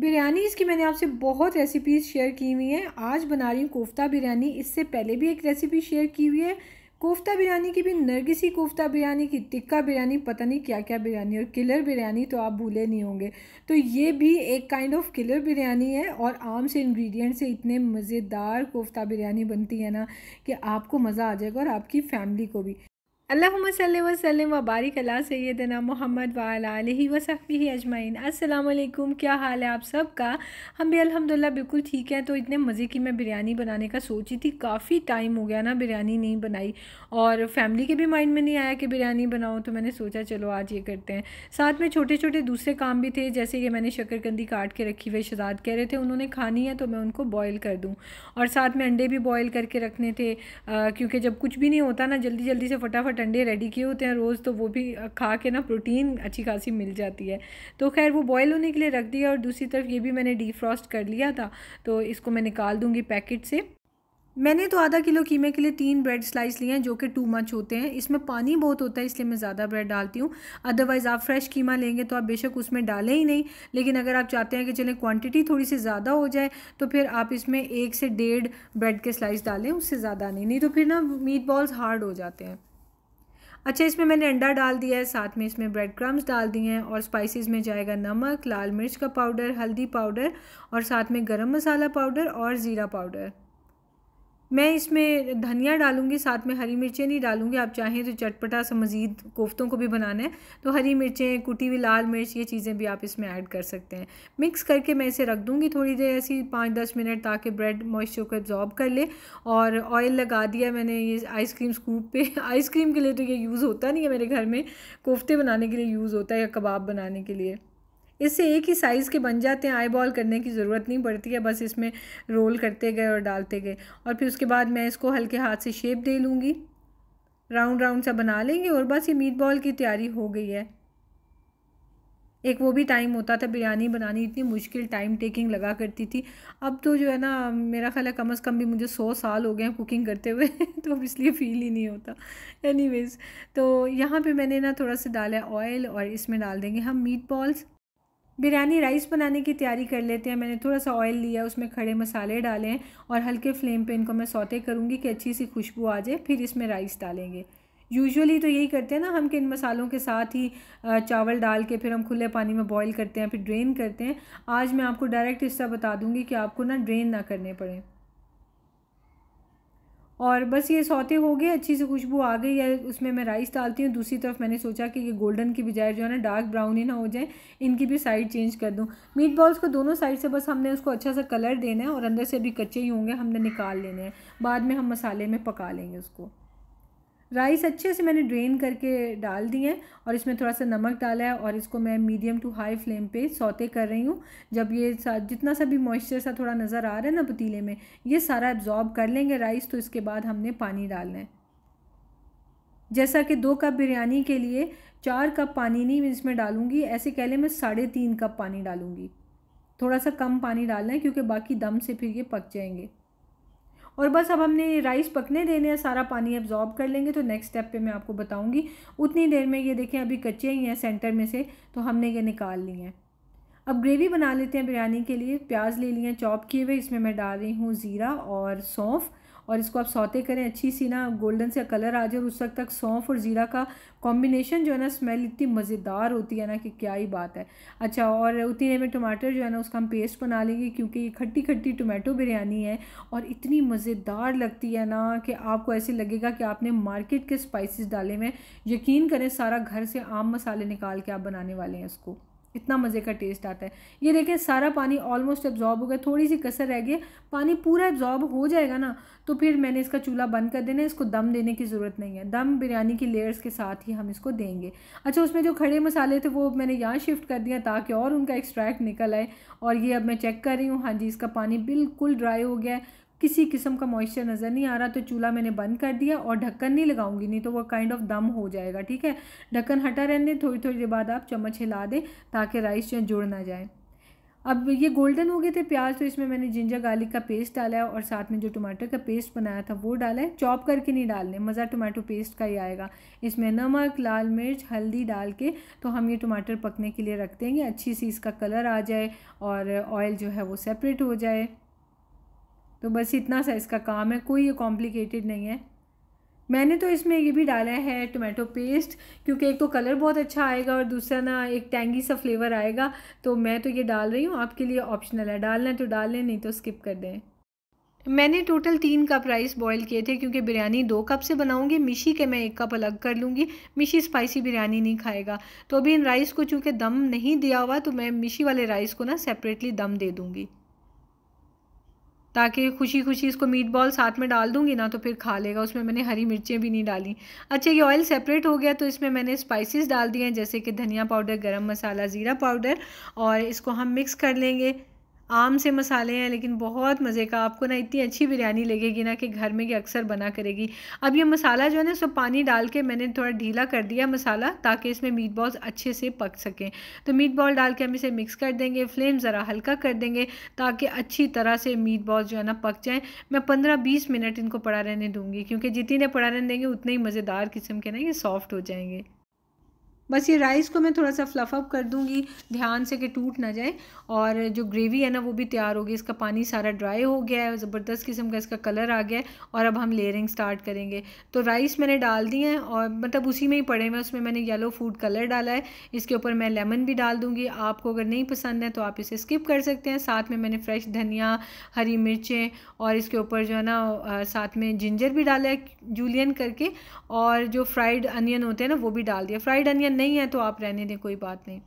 बिरयानीज़ की मैंने आपसे बहुत रेसिपीज़ शेयर की हुई हैं आज बना रही हूँ कोफ्ता बिरयानी इससे पहले भी एक रेसिपी शेयर की हुई है कोफ्ता बिरयानी की भी नरगिसी कोफ्ता बिरयानी की टिक्का बिरयानी पता नहीं क्या क्या बिरयानी और किलर बिरयानी तो आप भूले नहीं होंगे तो ये भी एक काइंड ऑफ किलर बिरयानी है और आम से इंग्रेडिएंट से इतने मज़ेदार कोफ्ता बिरयानी बनती है ना कि आपको मज़ा आ जाएगा और आपकी फैमिली को भी अल्लाम वबारक अला सैदना मोहम्मद वाली वसफ़ी अजमाइन असलकुम क्या हाल है आप सब का हम भी अल्हम्दुलिल्लाह बिल्कुल ठीक है तो इतने मज़े की मैं बिरयानी बनाने का सोची थी काफ़ी टाइम हो गया ना बिरयानी नहीं बनाई और फैमिली के भी माइंड में नहीं आया कि बिरयानी बनाऊँ तो मैंने सोचा चलो आज ये करते हैं साथ में छोटे छोटे दूसरे काम भी थे जैसे कि मैंने शक्करकंदी काट के रखी हुई शहजाद कह रहे थे उन्होंने खानी है तो मैं उनको बॉयल कर दूँ और साथ में अंडे भी बॉयल करके रखने थे क्योंकि जब कुछ भी नहीं होता ना जल्दी जल्दी से फटाफट आठ अंडे रेडी किए होते हैं रोज़ तो वो भी खा के ना प्रोटीन अच्छी खासी मिल जाती है तो खैर वो बॉयल होने के लिए रख दिया और दूसरी तरफ ये भी मैंने डीफ्रॉस्ट कर लिया था तो इसको मैं निकाल दूँगी पैकेट से मैंने तो आधा किलो कीमे के लिए तीन ब्रेड स्लाइस लिए हैं जो कि टू मच होते हैं इसमें पानी बहुत होता है इसलिए मैं ज़्यादा ब्रेड डालती हूँ अदरवाइज़ आप फ्रेश कीमा लेंगे तो आप बेशक उसमें डालें ही नहीं लेकिन अगर आप चाहते हैं कि चले क्वांटिटी थोड़ी सी ज़्यादा हो जाए तो फिर आप इसमें एक से डेढ़ ब्रेड के स्लाइस डालें उससे ज़्यादा नहीं नहीं तो फिर ना मीट बॉल्स हार्ड हो जाते हैं अच्छा इसमें मैंने अंडा डाल दिया है साथ में इसमें ब्रेड क्रम्स डाल दिए हैं और स्पाइसेस में जाएगा नमक लाल मिर्च का पाउडर हल्दी पाउडर और साथ में गरम मसाला पाउडर और ज़ीरा पाउडर मैं इसमें धनिया डालूंगी साथ में हरी मिर्चें नहीं डालूंगी आप चाहें तो चटपटा सा मज़ीद कोफ्तों को भी बनाना है तो हरी मिर्चें कुटी हुई लाल मिर्च ये चीज़ें भी आप इसमें ऐड कर सकते हैं मिक्स करके मैं इसे रख दूँगी थोड़ी देर ऐसी पाँच दस मिनट ताकि ब्रेड मॉइस्चर को एब्जॉर्ब कर ले और ऑयल लगा दिया मैंने ये आइसक्रीम स्कूप पर आइसक्रीम के लिए तो ये यूज़ होता नहीं है मेरे घर में कोफ्ते बनाने के लिए यूज़ होता है या कबाब बनाने के लिए इससे एक ही साइज़ के बन जाते हैं आई बॉल करने की ज़रूरत नहीं पड़ती है बस इसमें रोल करते गए और डालते गए और फिर उसके बाद मैं इसको हल्के हाथ से शेप दे लूँगी राउंड राउंड सा बना लेंगे और बस ये मीट बॉल की तैयारी हो गई है एक वो भी टाइम होता था बिरयानी बनानी इतनी मुश्किल टाइम टेकिंग लगा करती थी अब तो जो है ना मेरा ख्याल है कम अज़ कम भी मुझे सौ साल हो गए हैं कुकिंग करते हुए तो अब इसलिए फील ही नहीं होता एनीवेज़ तो यहाँ पे मैंने ना थोड़ा सा डाला ऑयल और इसमें डाल देंगे हम मीट बॉल्स बिरयानी राइस बनाने की तैयारी कर लेते हैं मैंने थोड़ा सा ऑयल लिया उसमें खड़े मसाले डाले हैं और हल्के फ्लेम पे इनको मैं सौते करूँगी कि अच्छी सी खुशबू आ जाए फिर इसमें राइस डालेंगे यूजुअली तो यही करते हैं ना हम कि इन मसालों के साथ ही चावल डाल के फिर हम खुले पानी में बॉईल करते हैं फिर ड्रेन करते हैं आज मैं आपको डायरेक्ट हिस्सा बता दूँगी कि आपको ना ड्रेन ना करने पड़े और बस ये सौते हो गए अच्छी सी खुशबू आ गई है उसमें मैं राइस डालती हूँ दूसरी तरफ मैंने सोचा कि ये गोल्डन की बजाय जो है ना डार्क ब्राउन ही ना हो जाए इनकी भी साइड चेंज कर दूँ मीट बॉल्स को दोनों साइड से बस हमने उसको अच्छा सा कलर देना है और अंदर से भी कच्चे ही होंगे हमने निकाल लेने हैं बाद में हम मसाले में पका लेंगे उसको राइस अच्छे से मैंने ड्रेन करके डाल दिए हैं और इसमें थोड़ा सा नमक डाला है और इसको मैं मीडियम टू हाई फ्लेम पे सौते कर रही हूँ जब ये जितना सा भी मॉइस्चर सा थोड़ा नज़र आ रहा है ना पतीले में ये सारा एब्जॉर्ब कर लेंगे राइस तो इसके बाद हमने पानी डालना है जैसा कि दो कप बिरयानी के लिए चार कप पानी नहीं मैं इसमें डालूँगी ऐसे कह लें मैं साढ़े तीन कप पानी डालूँगी थोड़ा सा कम पानी डालना है क्योंकि बाकी दम से फिर ये पक जाएंगे और बस अब हमने राइस पकने देने हैं सारा पानी एब्जॉर्ब कर लेंगे तो नेक्स्ट स्टेप पे मैं आपको बताऊंगी उतनी देर में ये देखें अभी कच्चे ही हैं सेंटर में से तो हमने ये निकाल लिए हैं अब ग्रेवी बना लेते हैं बिरयानी के लिए प्याज ले लिए चॉप किए हुए इसमें मैं डाल रही हूँ ज़ीरा और सौंफ और इसको आप सौते करें अच्छी सी ना गोल्डन से कलर आ जाए और उस वक्त तक सौंफ और ज़ीरा का कॉम्बिनेशन जो है ना स्मेल इतनी मज़ेदार होती है ना कि क्या ही बात है अच्छा और उतनी देर में टमाटर जो है ना उसका हम पेस्ट बना लेंगे क्योंकि ये खट्टी खट्टी टमाटो बिरयानी है और इतनी मज़ेदार लगती है ना कि आपको ऐसे लगेगा कि आपने मार्केट के स्पाइसिस डाले हुए यकीन करें सारा घर से आम मसाले निकाल के आप बनाने वाले हैं उसको इतना मज़े का टेस्ट आता है ये देखें सारा पानी ऑलमोस्ट एब्जॉर्ब हो गया थोड़ी सी कसर रह गई पानी पूरा एब्जॉर्ब हो जाएगा ना तो फिर मैंने इसका चूल्हा बंद कर देना इसको दम देने की ज़रूरत नहीं है दम बिरयानी की लेयर्स के साथ ही हम इसको देंगे अच्छा उसमें जो खड़े मसाले थे वो मैंने यहाँ शिफ्ट कर दिया ताकि और उनका एक्स्ट्रैक्ट निकल आए और ये अब मैं चेक कर रही हूँ हाँ जी इसका पानी बिल्कुल ड्राई हो गया है किसी किस्म का मॉइस्चर नज़र नहीं आ रहा तो चूल्हा मैंने बंद कर दिया और ढक्कन नहीं लगाऊंगी नहीं तो वो काइंड ऑफ दम हो जाएगा ठीक है ढक्कन हटा रहने थोड़ी थोड़ी देर बाद आप चम्मच हिला दें ताकि राइस जो जुड़ ना जाए अब ये गोल्डन हो गए थे प्याज तो इसमें मैंने जिंजर गार्लिक का पेस्ट डाला है और साथ में जो टमाटर का पेस्ट बनाया था वो डाला है चॉप करके नहीं डालने मज़ा टमाटो पेस्ट का ही आएगा इसमें नमक लाल मिर्च हल्दी डाल के तो हम ये टमाटर पकने के लिए रख देंगे अच्छी सी इसका कलर आ जाए और ऑयल जो है वो सेपरेट हो जाए तो बस इतना सा इसका काम है कोई ये कॉम्प्लिकेटेड नहीं है मैंने तो इसमें ये भी डाला है टोमेटो पेस्ट क्योंकि एक तो कलर बहुत अच्छा आएगा और दूसरा ना एक टैंगी सा फ्लेवर आएगा तो मैं तो ये डाल रही हूँ आपके लिए ऑप्शनल है डालना तो डाल लें नहीं तो स्किप कर दें मैंने टोटल तीन कप राइस बॉईल किए थे क्योंकि बिरयानी दो कप से बनाऊंगी मिशी के मैं एक कप अलग कर लूँगी मिशी स्पाइसी बिरयानी नहीं खाएगा तो अभी इन राइस को चूँकि दम नहीं दिया हुआ तो मैं मिशी वाले राइस को ना सेपरेटली दम दे दूँगी ताकि खुशी खुशी इसको मीट बॉल साथ में डाल दूंगी ना तो फिर खा लेगा उसमें मैंने हरी मिर्चें भी नहीं डाली अच्छा ये ऑयल सेपरेट हो गया तो इसमें मैंने स्पाइसेस डाल दिए हैं जैसे कि धनिया पाउडर गरम मसाला ज़ीरा पाउडर और इसको हम मिक्स कर लेंगे आम से मसाले हैं लेकिन बहुत मज़े का आपको ना इतनी अच्छी बिरयानी लगेगी ना कि घर में ये अक्सर बना करेगी अब ये मसाला जो है ना सो पानी डाल के मैंने थोड़ा ढीला कर दिया मसाला ताकि इसमें मीट बॉल्स अच्छे से पक सकें तो मीट बॉल डाल के हम इसे मिक्स कर देंगे फ्लेम ज़रा हल्का कर देंगे ताकि अच्छी तरह से मीट बॉल्स जो है ना पक जाएँ मैं पंद्रह बीस मिनट इनको पड़ा रहने दूँगी क्योंकि जितने पड़ा रहने देंगे उतने ही मज़ेदार किस्म के ना ये सॉफ्ट हो जाएंगे बस ये राइस को मैं थोड़ा सा फ्लफ अप कर दूँगी ध्यान से कि टूट ना जाए और जो ग्रेवी है ना वो भी तैयार हो गई इसका पानी सारा ड्राई हो गया है ज़बरदस्त किस्म का इसका कलर आ गया है और अब हम लेयरिंग स्टार्ट करेंगे तो राइस मैंने डाल दिए हैं और मतलब उसी में ही पड़े हुए उसमें मैंने येलो फूड कलर डाला है इसके ऊपर मैं लेमन भी डाल दूँगी आपको अगर नहीं पसंद है तो आप इसे स्किप कर सकते हैं साथ में मैंने फ्रेश धनिया हरी मिर्चें और इसके ऊपर जो है ना साथ में जिंजर भी डाला है जूलियन करके और जो फ्राइड अनियन होते हैं ना वो भी डाल दिया फ्राइड अनियन नहीं है तो आप रहने दें कोई बात नहीं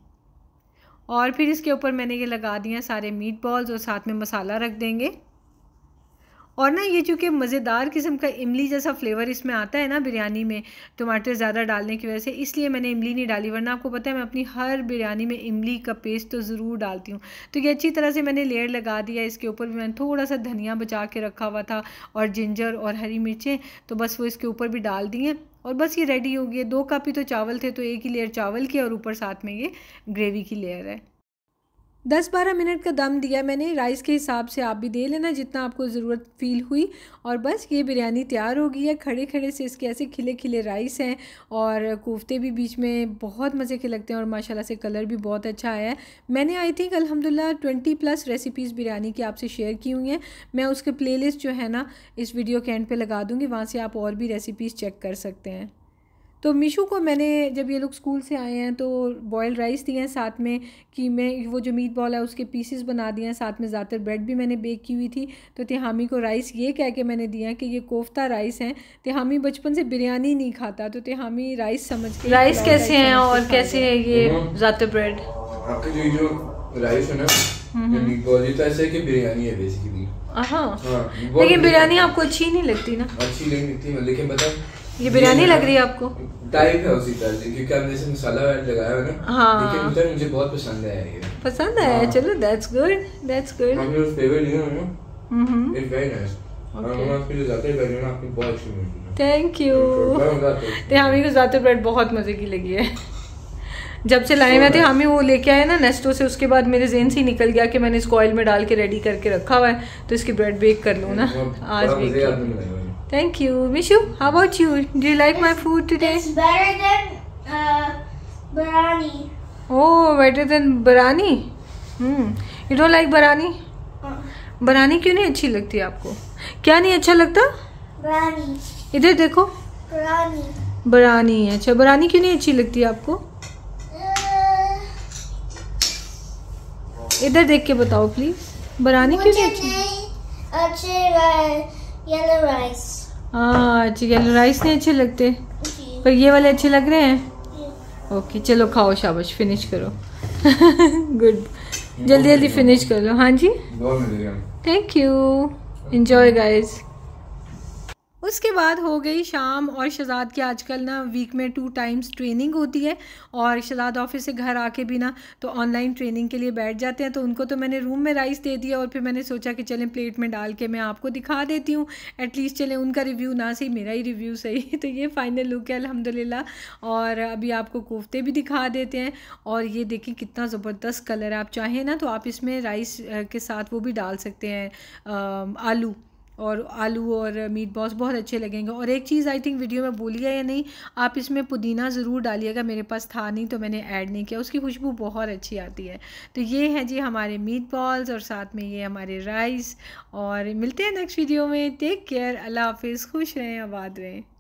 और फिर इसके ऊपर मैंने ये लगा दिया सारे मीट बॉल्स और साथ में मसाला रख देंगे और ना ये चूँकि मज़ेदार किस्म का इमली जैसा फ्लेवर इसमें आता है ना बिरयानी में टमाटर ज़्यादा डालने की वजह से इसलिए मैंने इमली नहीं डाली वरना आपको पता है मैं अपनी हर बिरयानी में इमली का पेस्ट तो ज़रूर डालती हूँ तो ये अच्छी तरह से मैंने लेयर लगा दिया इसके ऊपर भी मैंने थोड़ा सा धनिया बचा के रखा हुआ था और जिंजर और हरी मिर्चें तो बस वो इसके ऊपर भी डाल दिए और बस ये रेडी हो गई है दो कप ही तो चावल थे तो एक ही लेयर चावल की और ऊपर साथ में ये ग्रेवी की लेयर है दस बारह मिनट का दम दिया मैंने राइस के हिसाब से आप भी दे लेना जितना आपको ज़रूरत फील हुई और बस ये बिरयानी तैयार हो गई है खड़े खड़े से इसके ऐसे खिले खिले राइस हैं और कोफ्ते भी बीच में बहुत मज़े के लगते हैं और माशाल्लाह से कलर भी बहुत अच्छा आया है मैंने आई थिंक अलहमदिल्ला ट्वेंटी प्लस रेसिपीज़ बिरयानी की आपसे शेयर की हुई हैं मैं उसके प्ले जो है ना इस वीडियो के एंड पर लगा दूँगी वहाँ से आप और भी रेसिपीज़ चेक कर सकते हैं तो मीशू को मैंने जब ये लोग स्कूल से आए हैं तो बॉयल राइस दिए हैं साथ में कि मैं वो जो मीट बॉल है उसके पीसेस बना दिए हैं साथ में ज़्यादातर ब्रेड भी मैंने बेक की हुई थी तो तिहामी को राइस ये कह के मैंने दिया कि ये कोफ्ता राइस है तिहामी बचपन से बिरयानी नहीं खाता तो तिहामी राइस समझ के राइस कैसे हैं और कैसे है ये हम्म। ज़्यादातर ब्रेड जो जो राइस है ना मीट हम्म। बॉल ये तो ऐसे है कि बिरयानी है बेसिकली हाँ लेकिन बिरयानी आपको अच्छी नहीं लगती ना अच्छी नहीं लगती लेकिन बता ये बिरयानी लग रही है आपको टाइप है उसी तरह की क्योंकि आपने जैसे मसाला ऐड लगाया है ना हाँ लेकिन तो मुझे बहुत पसंद आया ये पसंद आया हाँ। चलो दैट्स गुड दैट्स गुड हम योर फेवरेट लिए हैं हम्म इट्स वेरी नाइस हम आपके लिए जाते हैं आपको बहुत अच्छी थैंक यू तो हमी जाते ब्रेड बहुत मज़े की लगी है जब से लाए हुए थे हमें वो लेके आए ना नेस्टो से उसके बाद मेरे जेन से ही निकल गया कि मैंने इसको ऑयल में डाल के रेडी करके रखा हुआ है तो इसकी ब्रेड बेक कर लूँ ना आज bake Thank you. Mishu, how about you? Do you like it's, my food today? It's better than uh, barani. Oh, better than barani? Hmm. You don't like barani? Uh. Barani, क्यों नहीं अच्छी लगती आपको क्या नहीं अच्छा लगता बरानी इधर देखो बरानी बरानी अच्छा बरानी क्यों नहीं अच्छी लगती आपको इधर देख के बताओ प्लीज बरानी क्यों नहीं अच्छी अच्छे येलो राइस हाँ चिकन राइस नहीं अच्छे लगते पर ये वाले अच्छे लग रहे हैं ओके चलो खाओ शाबाश फिनिश करो गुड जल्दी जल्दी फिनिश कर लो हाँ जी थैंक यू इन्जॉय गाइज़ उसके बाद हो गई शाम और शहजाद की आजकल ना वीक में टू टाइम्स ट्रेनिंग होती है और शहजाद ऑफिस से घर आके भी ना तो ऑनलाइन ट्रेनिंग के लिए बैठ जाते हैं तो उनको तो मैंने रूम में राइस दे दिया और फिर मैंने सोचा कि चलें प्लेट में डाल के मैं आपको दिखा देती हूँ एटलीस्ट चलें उनका रिव्यू ना सही मेरा ही रिव्यू सही तो ये फाइनल लुक है अलहमदिल्ला और अभी आपको कोफ्ते भी दिखा देते हैं और ये देखें कितना ज़बरदस्त कलर है आप चाहें ना तो आप इसमें राइस के साथ वो भी डाल सकते हैं आलू और आलू और मीट बॉल्स बहुत अच्छे लगेंगे और एक चीज़ आई थिंक वीडियो में बोली है या नहीं आप इसमें पुदीना ज़रूर डालिएगा मेरे पास था नहीं तो मैंने ऐड नहीं किया उसकी खुशबू बहुत अच्छी आती है तो ये है जी हमारे मीट बॉल्स और साथ में ये हमारे राइस और मिलते हैं नेक्स्ट वीडियो में टेक केयर अल्लाह हाफिज़ खुश रहें आबाद रहें